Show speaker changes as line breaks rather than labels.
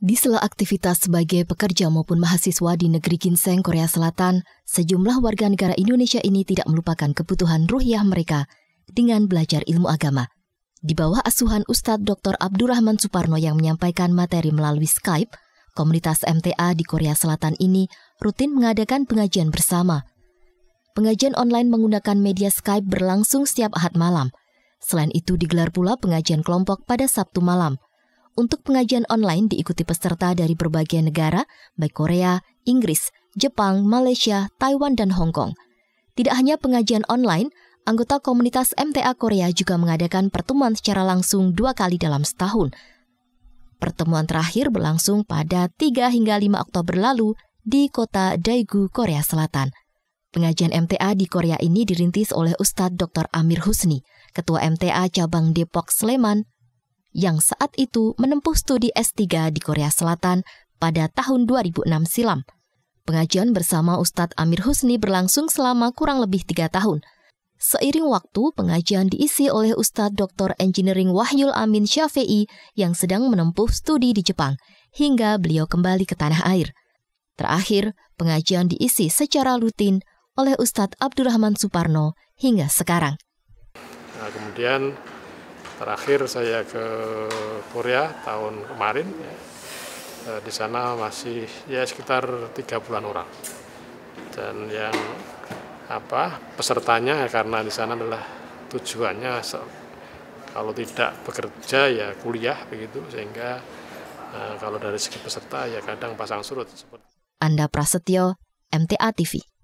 Di sela aktivitas sebagai pekerja maupun mahasiswa di negeri Ginseng, Korea Selatan, sejumlah warga negara Indonesia ini tidak melupakan kebutuhan ruhiyah mereka dengan belajar ilmu agama. Di bawah asuhan Ustadz Dr. Abdurrahman Suparno yang menyampaikan materi melalui Skype, komunitas MTA di Korea Selatan ini rutin mengadakan pengajian bersama. Pengajian online menggunakan media Skype berlangsung setiap ahad malam. Selain itu digelar pula pengajian kelompok pada Sabtu malam – untuk pengajian online diikuti peserta dari berbagai negara, baik Korea, Inggris, Jepang, Malaysia, Taiwan, dan Hong Kong. Tidak hanya pengajian online, anggota komunitas MTA Korea juga mengadakan pertemuan secara langsung dua kali dalam setahun. Pertemuan terakhir berlangsung pada 3 hingga 5 Oktober lalu di kota Daegu, Korea Selatan. Pengajian MTA di Korea ini dirintis oleh Ustadz Dr. Amir Husni, Ketua MTA Cabang Depok Sleman, yang saat itu menempuh studi S3 di Korea Selatan pada tahun 2006 silam. Pengajian bersama Ustadz Amir Husni berlangsung selama kurang lebih tiga tahun. Seiring waktu, pengajian diisi oleh Ustadz Dr. Engineering Wahyul Amin Syafi'i yang sedang menempuh studi di Jepang, hingga beliau kembali ke tanah air. Terakhir, pengajian diisi secara rutin oleh Ustadz Abdurrahman Suparno hingga sekarang.
Nah, kemudian Terakhir saya ke Korea tahun kemarin, ya. Eh, di sana masih ya sekitar tiga bulan orang. Dan yang apa pesertanya ya, karena di sana adalah tujuannya kalau tidak bekerja ya kuliah begitu sehingga eh, kalau dari segi peserta ya kadang pasang surut.
Anda Prasetyo, MTA TV.